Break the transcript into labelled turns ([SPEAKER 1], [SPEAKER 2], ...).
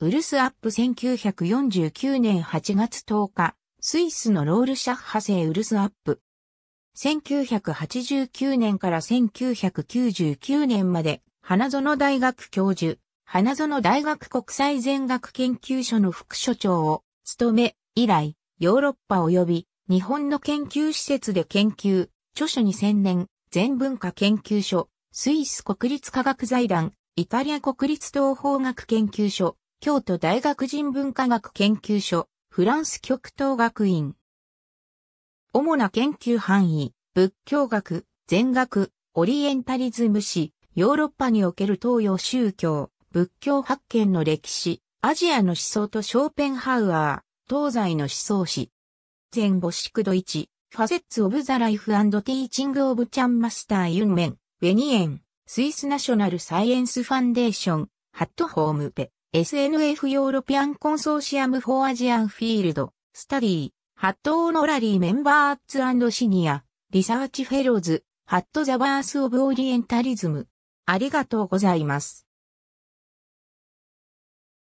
[SPEAKER 1] ウルスアップ1949年8月10日、スイスのロールシャッハ製ウルスアップ。1989年から1999年まで、花園大学教授、花園大学国際全学研究所の副所長を務め、以来、ヨーロッパ及び日本の研究施設で研究、著書2000年、全文化研究所、スイス国立科学財団、イタリア国立東方学研究所、京都大学人文科学研究所、フランス極東学院。主な研究範囲、仏教学、禅学、オリエンタリズム史、ヨーロッパにおける東洋宗教、仏教発見の歴史、アジアの思想とショーペンハウアー、東西の思想史。全母宿度1、ファセッツ・オブ・ザ・ライフ・アンド・ティーチング・オブ・チャン・マスター・ユンメン、ウェニエン、スイス・ナショナル・サイエンス・ファンデーション、ハット・ホームペ。SNF ヨーロピアンコンソーシアム・フォー・アジアン・フィールド、スタディ、ハット・オノラリー・メンバーツ・アシニア、リサーチ・フェローズ、ハット・ザ・バース・オブ・オリエンタリズム。ありがとうございます。